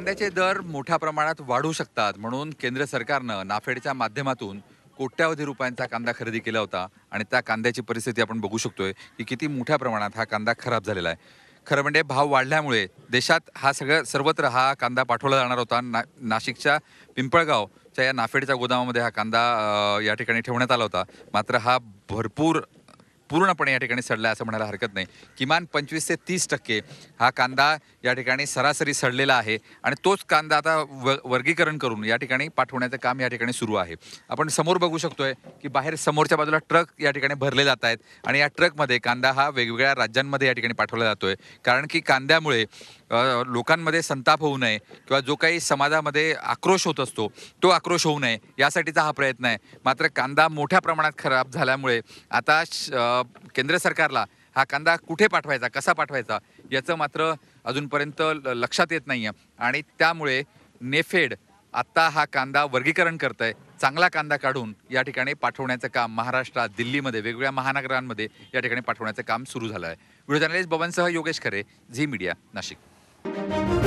कांद्याचे दर मोठ्या प्रमाणात वाढू शकतात म्हणून केंद्र सरकारनं नाफेडच्या माध्यमातून कोट्यावधी रुपयांचा कांदा खरेदी केला होता आणि त्या कांद्याची परिस्थिती आपण बघू शकतोय की किती मोठ्या प्रमाणात हा कांदा खराब झालेला आहे खरं म्हणजे भाव वाढल्यामुळे देशात हा सगळं सर्वत्र हा कांदा पाठवला जाणार होता ना नाशिकच्या पिंपळगावच्या या नाफेडच्या गोदामामध्ये हा कांदा या ठिकाणी ठेवण्यात आला होता मात्र हा भरपूर पूर्णपणे या ठिकाणी सडला असं म्हणायला हरकत नाही किमान पंचवीस ते तीस टक्के हा कांदा या ठिकाणी सरासरी सडलेला आहे आणि तोच कांदा आता व वर्गीकरण करून या ठिकाणी पाठवण्याचं काम या ठिकाणी सुरू आहे आपण समोर बघू शकतोय की बाहेर समोरच्या बाजूला ट्रक या ठिकाणी भरले जात आहेत आणि या ट्रकमध्ये कांदा हा वेगवेगळ्या राज्यांमध्ये या ठिकाणी पाठवला जातोय कारण की कांद्यामुळे लोकांमध्ये संताप होऊ नये किंवा जो काही समाजामध्ये आक्रोश होत असतो तो आक्रोश होऊ नये यासाठीचा हा प्रयत्न आहे मात्र कांदा मोठ्या प्रमाणात खराब झाल्यामुळे आता केंद्र सरकारला हा कांदा कुठे पाठवायचा कसा पाठवायचा याचं मात्र अजूनपर्यंत लक्षात येत नाही आहे आणि त्यामुळे नेफेड आत्ता हा कांदा वर्गीकरण करत आहे चांगला कांदा काढून या ठिकाणी पाठवण्याचं काम महाराष्ट्रात दिल्लीमध्ये वेगवेगळ्या महानगरांमध्ये या ठिकाणी पाठवण्याचं काम सुरू झालं आहे व्हिडिओ जर्नलिस्ट बबनसह योगेश खरे झी मीडिया नाशिक